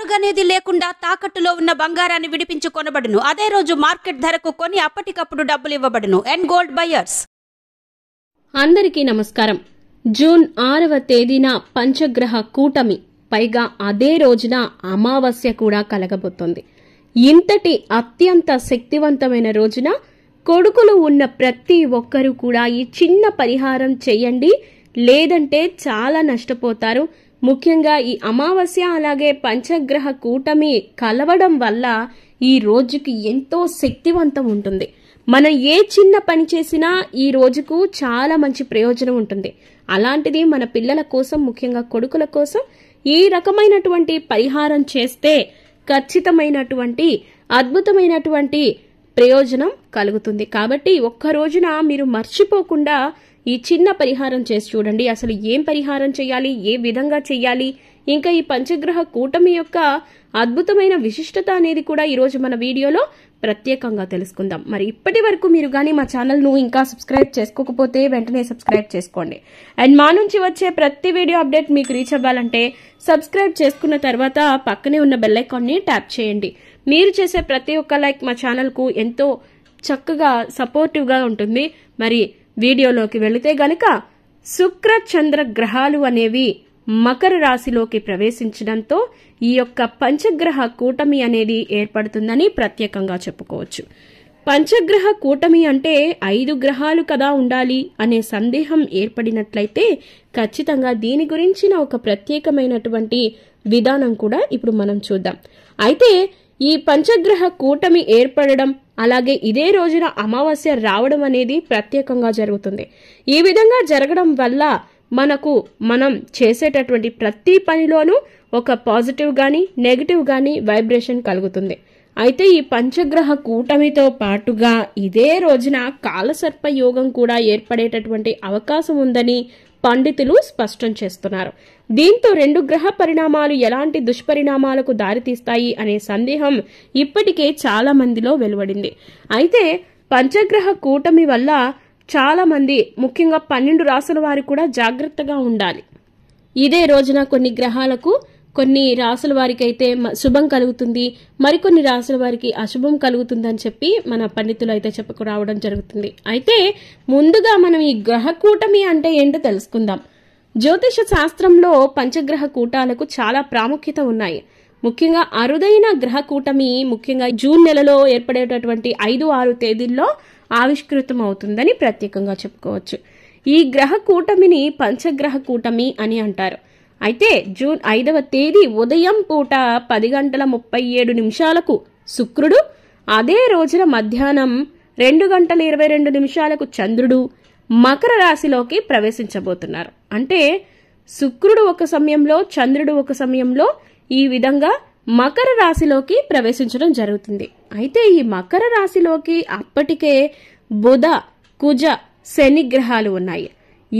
అరుగనేది లేకుండా తాకట్టులో ఉన్న బంగారాన్ని విడిపించి కొనబడును అదే రోజు మార్కెట్ ధరకు కొని అప్పటికప్పుడు డబ్బులు ఇవ్వబడును ఎన్ గోల్డ్ బయర్స్ అందరికీ నమస్కారం జూన్ ఆరవ తేదీన పంచగ్రహ కూటమి పైగా అదే రోజున అమావాస్య కూడా కలగబోతోంది ఇంతటి అత్యంత శక్తివంతమైన రోజున కొడుకులు ఉన్న ప్రతి ఒక్కరూ కూడా ఈ చిన్న పరిహారం చేయండి లేదంటే చాలా నష్టపోతారు ముఖ్యంగా ఈ అమావాస్య అలాగే పంచగ్రహ కూటమి కలవడం వల్ల ఈ రోజుకి ఎంతో శక్తివంతం ఉంటుంది మనం ఏ చిన్న పని చేసినా ఈ రోజుకు చాలా మంచి ప్రయోజనం ఉంటుంది అలాంటిది మన పిల్లల కోసం ముఖ్యంగా కొడుకుల కోసం ఈ రకమైనటువంటి పరిహారం చేస్తే ఖచ్చితమైనటువంటి అద్భుతమైనటువంటి ప్రయోజనం కలుగుతుంది కాబట్టి ఒక్క రోజున మీరు మర్చిపోకుండా ఈ చిన్న పరిహారం చేసి చూడండి అసలు ఏం పరిహారం చేయాలి ఏ విధంగా చేయాలి ఇంకా ఈ పంచగ్రహ కూటమి యొక్క అద్భుతమైన విశిష్టత అనేది కూడా ఈరోజు మన వీడియోలో ప్రత్యేకంగా తెలుసుకుందాం మరి ఇప్పటి వరకు మీరు కానీ మా ఛానల్ను ఇంకా సబ్స్క్రైబ్ చేసుకోకపోతే వెంటనే సబ్స్క్రైబ్ చేసుకోండి అండ్ మా నుంచి వచ్చే ప్రతి వీడియో అప్డేట్ మీకు రీచ్ అవ్వాలంటే సబ్స్క్రైబ్ చేసుకున్న తర్వాత పక్కనే ఉన్న బెల్లైకాన్ని ట్యాప్ చేయండి మీరు చేసే ప్రతి ఒక్క లైక్ మా ఛానల్కు ఎంతో చక్కగా సపోర్టివ్గా ఉంటుంది మరి వీడియోలోకి వెళితే గనుక శుక్ర చంద్ర గ్రహాలు అనేవి మకర రాశిలోకి ప్రవేశించడంతో ఈ యొక్క పంచగ్రహ కూటమి అనేది ఏర్పడుతుందని ప్రత్యేకంగా చెప్పుకోవచ్చు పంచగ్రహ కూటమి అంటే ఐదు గ్రహాలు కదా ఉండాలి అనే సందేహం ఏర్పడినట్లయితే ఖచ్చితంగా దీని గురించిన ఒక ప్రత్యేకమైనటువంటి విధానం కూడా ఇప్పుడు మనం చూద్దాం అయితే ఈ పంచగ్రహ కూటమి ఏర్పడడం అలాగే ఇదే రోజున అమావాస్య రావడం అనేది ప్రత్యేకంగా జరుగుతుంది ఈ విధంగా జరగడం వల్ల మనకు మనం చేసేటటువంటి ప్రతి పనిలోనూ ఒక పాజిటివ్ కానీ నెగిటివ్ కానీ వైబ్రేషన్ కలుగుతుంది అయితే ఈ పంచగ్రహ కూటమితో పాటుగా ఇదే రోజున కాలసర్ప యోగం కూడా ఏర్పడేటటువంటి అవకాశం ఉందని పండితులు స్పష్టం చేస్తున్నారు దీంతో రెండు గ్రహ పరిణామాలు ఎలాంటి దుష్పరిణామాలకు దారితీస్తాయి అనే సందేహం ఇప్పటికే చాలా మందిలో వెలువడింది అయితే పంచగ్రహ కూటమి వల్ల చాలా మంది ముఖ్యంగా పన్నెండు రాసుల వారు కూడా జాగ్రత్తగా ఉండాలి ఇదే రోజున కొన్ని గ్రహాలకు కొన్ని రాసుల వారికి అయితే శుభం కలుగుతుంది మరికొన్ని రాసుల వారికి అశుభం కలుగుతుందని చెప్పి మన పండితులు అయితే చెప్పుకురావడం జరుగుతుంది అయితే ముందుగా మనం ఈ గ్రహ కూటమి అంటే ఏంటో తెలుసుకుందాం జ్యోతిష శాస్త్రంలో పంచగ్రహ కూటాలకు చాలా ప్రాముఖ్యత ఉన్నాయి ముఖ్యంగా అరుదైన గ్రహ కూటమి ముఖ్యంగా జూన్ నెలలో ఏర్పడేటటువంటి ఐదు ఆరు తేదీల్లో ఆవిష్కృతం అవుతుందని ప్రత్యేకంగా చెప్పుకోవచ్చు ఈ గ్రహ కూటమిని పంచగ్రహ కూటమి అని అంటారు అయితే జూన్ ఐదవ తేదీ ఉదయం పూట పది గంటల ముప్పై ఏడు నిమిషాలకు శుక్రుడు అదే రోజున మధ్యాహ్నం రెండు గంటల ఇరవై రెండు నిమిషాలకు చంద్రుడు మకర రాశిలోకి ప్రవేశించబోతున్నారు అంటే శుక్రుడు ఒక సమయంలో చంద్రుడు ఒక సమయంలో ఈ విధంగా మకర రాశిలోకి ప్రవేశించడం జరుగుతుంది అయితే ఈ మకర రాశిలోకి అప్పటికే బుధ కుజ శని గ్రహాలు ఉన్నాయి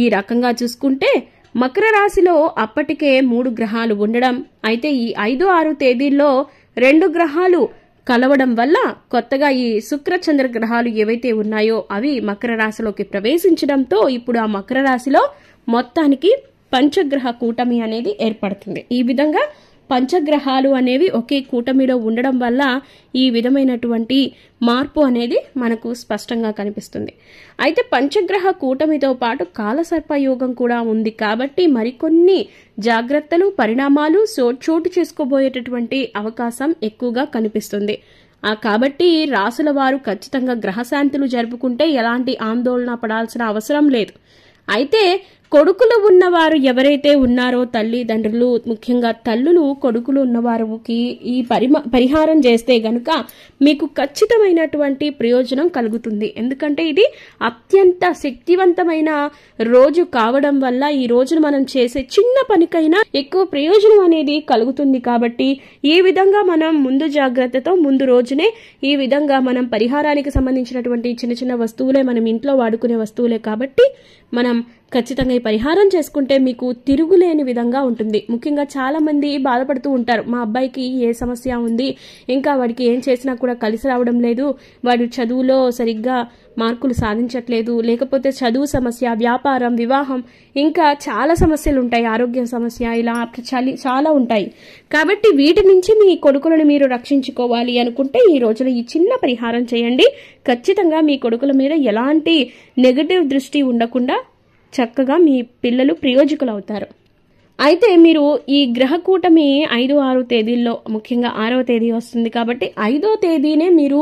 ఈ రకంగా చూసుకుంటే మకర రాశిలో అప్పటికే మూడు గ్రహాలు ఉండడం అయితే ఈ ఐదు ఆరు తేదీల్లో రెండు గ్రహాలు కలవడం వల్ల కొత్తగా ఈ శుక్ర చంద్ర గ్రహాలు ఏవైతే ఉన్నాయో అవి మకర రాశిలోకి ప్రవేశించడంతో ఇప్పుడు ఆ మకర రాశిలో మొత్తానికి పంచగ్రహ కూటమి అనేది ఏర్పడుతుంది ఈ విధంగా పంచగ్రహాలు అనేవి ఒకే కూటమిలో ఉండడం వల్ల ఈ విధమైనటువంటి మార్పు అనేది మనకు స్పష్టంగా కనిపిస్తుంది అయితే పంచగ్రహ కూటమితో పాటు కాలసర్పయోగం కూడా ఉంది కాబట్టి మరికొన్ని జాగ్రత్తలు పరిణామాలు చోటు చేసుకోబోయేటటువంటి అవకాశం ఎక్కువగా కనిపిస్తుంది కాబట్టి రాసుల వారు ఖచ్చితంగా గ్రహశాంతులు జరుపుకుంటే ఎలాంటి ఆందోళన పడాల్సిన అవసరం లేదు అయితే కొడుకులు ఉన్నవారు ఎవరైతే ఉన్నారో తల్లిదండ్రులు ముఖ్యంగా తల్లులు కొడుకులు ఉన్నవారికి ఈ పరిమ పరిహారం చేస్తే గనుక మీకు ఖచ్చితమైనటువంటి ప్రయోజనం కలుగుతుంది ఎందుకంటే ఇది అత్యంత శక్తివంతమైన రోజు కావడం వల్ల ఈ రోజును మనం చేసే చిన్న పనికైనా ఎక్కువ ప్రయోజనం అనేది కలుగుతుంది కాబట్టి ఈ విధంగా మనం ముందు జాగ్రత్తతో ముందు రోజునే ఈ విధంగా మనం పరిహారానికి సంబంధించినటువంటి చిన్న చిన్న వస్తువులే మనం ఇంట్లో వాడుకునే వస్తువులే కాబట్టి మనం ఖచ్చితంగా పరిహారం చేసుకుంటే మీకు తిరుగులేని విధంగా ఉంటుంది ముఖ్యంగా చాలామంది బాధపడుతూ ఉంటారు మా అబ్బాయికి ఏ సమస్య ఉంది ఇంకా వాడికి ఏం చేసినా కూడా కలిసి రావడం లేదు వాడు చదువులో సరిగ్గా మార్కులు సాధించట్లేదు లేకపోతే చదువు సమస్య వ్యాపారం వివాహం ఇంకా చాలా సమస్యలు ఉంటాయి ఆరోగ్య సమస్య ఇలా చలి చాలా ఉంటాయి కాబట్టి వీటి నుంచి మీ కొడుకులను మీరు రక్షించుకోవాలి అనుకుంటే ఈ రోజున ఈ చిన్న పరిహారం చేయండి ఖచ్చితంగా మీ కొడుకుల మీద ఎలాంటి నెగటివ్ దృష్టి ఉండకుండా చక్కగా మీ పిల్లలు ప్రయోజకులు అవుతారు అయితే మీరు ఈ గ్రహకూటమి ఐదు ఆరు తేదీల్లో ముఖ్యంగా ఆరవ తేదీ వస్తుంది కాబట్టి ఐదో తేదీనే మీరు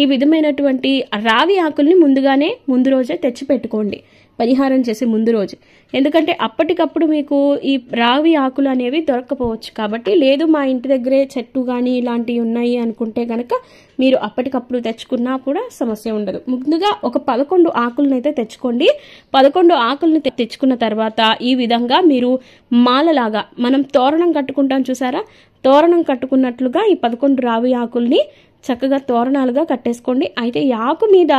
ఈ విధమైనటువంటి రావి ఆకుల్ని ముందుగానే ముందు రోజే తెచ్చిపెట్టుకోండి పరిహారం చేసే ముందు రోజు ఎందుకంటే అప్పటికప్పుడు మీకు ఈ రావి ఆకులు అనేవి దొరకపోవచ్చు కాబట్టి లేదు మా ఇంటి దగ్గరే చెట్టు కానీ ఇలాంటివి ఉన్నాయి అనుకుంటే కనుక మీరు అప్పటికప్పుడు తెచ్చుకున్నా కూడా సమస్య ఉండదు ముందుగా ఒక పదకొండు ఆకులను అయితే తెచ్చుకోండి పదకొండు ఆకులను తెచ్చుకున్న తర్వాత ఈ విధంగా మీరు మాలలాగా మనం తోరణం కట్టుకుంటాం చూసారా తోరణం కట్టుకున్నట్లుగా ఈ పదకొండు రావి ఆకుల్ని చక్కగా తోరణాలుగా కట్టేసుకోండి అయితే ఈ ఆకు మీద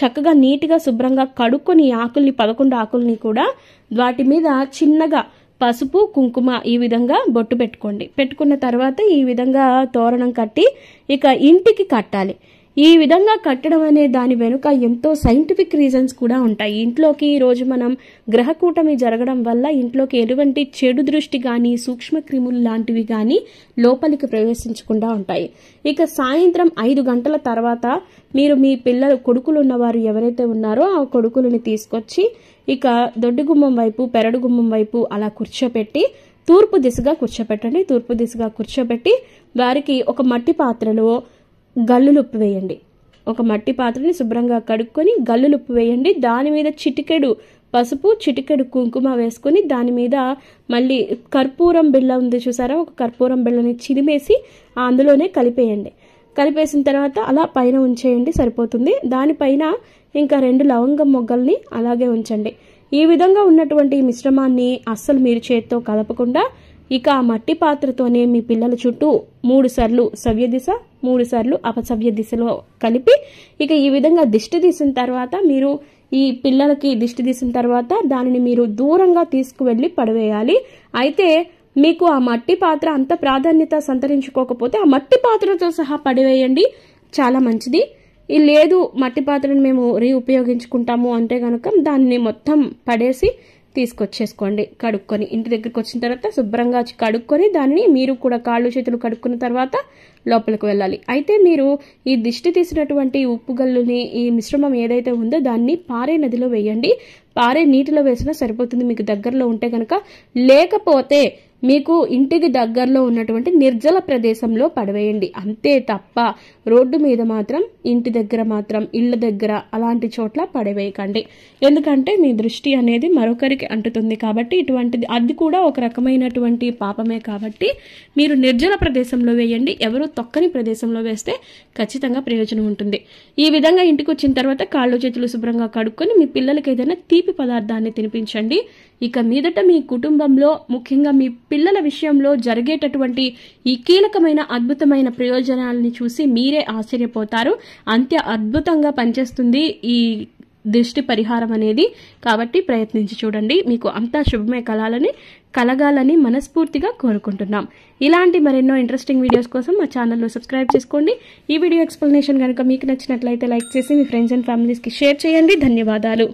చక్కగా నీట్గా శుభ్రంగా కడుక్కొని ఆకుల్ని పదకొండు ఆకుల్ని కూడా వాటి మీద చిన్నగా పసుపు కుంకుమ ఈ విధంగా బొట్టు పెట్టుకోండి పెట్టుకున్న తర్వాత ఈ విధంగా తోరణం కట్టి ఇక ఇంటికి కట్టాలి ఈ విధంగా కట్టడం అనే దాని వెనుక ఎంతో సైంటిఫిక్ రీజన్స్ కూడా ఉంటాయి ఇంట్లోకి ఈరోజు మనం గ్రహకూటమి జరగడం వల్ల ఇంట్లోకి ఎటువంటి చెడు దృష్టి కానీ సూక్ష్మ క్రిములు లాంటివి కానీ లోపలికి ప్రవేశించకుండా ఉంటాయి ఇక సాయంత్రం ఐదు గంటల తర్వాత మీరు మీ పిల్లలు కొడుకులు ఉన్నవారు ఎవరైతే ఉన్నారో ఆ కొడుకులని తీసుకొచ్చి ఇక గుమ్మం వైపు పెరడు గుమ్మం వైపు అలా కూర్చోపెట్టి తూర్పు దిశగా కూర్చోపెట్టండి తూర్పు దిశగా కూర్చోబెట్టి వారికి ఒక మట్టి పాత్రలో గల్లులుప్పు వేయండి ఒక మట్టి పాత్రని శుభ్రంగా కడుక్కొని గల్లులుప్పు వేయండి దాని మీద చిటికెడు పసుపు చిటికెడు కుంకుమ వేసుకొని దాని మీద మళ్ళీ కర్పూరం బిళ్ళ ఉంది చూసారా ఒక కర్పూరం బిళ్ళని చిరిమేసి అందులోనే కలిపేయండి కలిపేసిన తర్వాత అలా పైన ఉంచేయండి సరిపోతుంది దానిపైన ఇంకా రెండు లవంగం మొగ్గల్ని అలాగే ఉంచండి ఈ విధంగా ఉన్నటువంటి మిశ్రమాన్ని అస్సలు మీరు చేత్తో కలపకుండా ఇక ఆ మట్టి పాత్రతోనే మీ పిల్లల చుట్టూ మూడు సార్లు సవ్య దిశ సార్లు అపసవ్య దిశలో కలిపి ఇక ఈ విధంగా దిష్టి తీసిన తర్వాత మీరు ఈ పిల్లలకి దిష్టి తీసిన తర్వాత దానిని మీరు దూరంగా తీసుకువెళ్ళి పడవేయాలి అయితే మీకు ఆ మట్టి పాత్ర అంత ప్రాధాన్యత సంతరించుకోకపోతే ఆ మట్టి పాత్రతో సహా పడివేయండి చాలా మంచిది ఈ లేదు మట్టి పాత్రను మేము రీ ఉపయోగించుకుంటాము అంటే కనుక దాన్ని మొత్తం పడేసి తీసుకొచ్చేసుకోండి కడుక్కొని ఇంటి దగ్గరకు వచ్చిన తర్వాత శుభ్రంగా కడుక్కొని దానిని మీరు కూడా కాళ్ళు చేతులు కడుక్కున్న తర్వాత లోపలికి వెళ్ళాలి అయితే మీరు ఈ దిష్టి తీసినటువంటి ఉప్పు గల్లుని ఈ మిశ్రమం ఏదైతే ఉందో దాన్ని పారే నదిలో వేయండి పారే నీటిలో వేసినా సరిపోతుంది మీకు దగ్గరలో ఉంటే కనుక లేకపోతే మీకు ఇంటికి దగ్గరలో ఉన్నటువంటి నిర్జల ప్రదేశంలో పడవేయండి అంతే తప్ప రోడ్డు మీద మాత్రం ఇంటి దగ్గర మాత్రం ఇళ్ళ దగ్గర అలాంటి చోట్ల పడవేయకండి ఎందుకంటే మీ దృష్టి అనేది మరొకరికి అంటుతుంది కాబట్టి ఇటువంటిది అది కూడా ఒక రకమైనటువంటి పాపమే కాబట్టి మీరు నిర్జల ప్రదేశంలో వేయండి ఎవరు తొక్కని ప్రదేశంలో వేస్తే ఖచ్చితంగా ప్రయోజనం ఉంటుంది ఈ విధంగా ఇంటికి వచ్చిన తర్వాత కాళ్ళు చేతులు శుభ్రంగా కడుక్కొని మీ పిల్లలకి ఏదైనా తీపి పదార్థాన్ని తినిపించండి ఇక మీదట మీ కుటుంబంలో ముఖ్యంగా మీ పిల్లల విషయంలో జరిగేటటువంటి ఈ కీలకమైన అద్భుతమైన ప్రయోజనాలని చూసి మీరే ఆశ్చర్యపోతారు అంత్య అద్భుతంగా పనిచేస్తుంది ఈ దృష్టి పరిహారం అనేది కాబట్టి ప్రయత్నించి చూడండి మీకు అంతా శుభమే కలాలని కలగాలని మనస్ఫూర్తిగా కోరుకుంటున్నాం ఇలాంటి మరెన్నో ఇంట్రెస్టింగ్ వీడియోస్ కోసం మా ఛానల్లో సబ్స్క్రైబ్ చేసుకోండి ఈ వీడియో ఎక్స్ప్లెనేషన్ కనుక మీకు నచ్చినట్లయితే లైక్ చేసి మీ ఫ్రెండ్స్ అండ్ ఫ్యామిలీస్కి షేర్ చేయండి ధన్యవాదాలు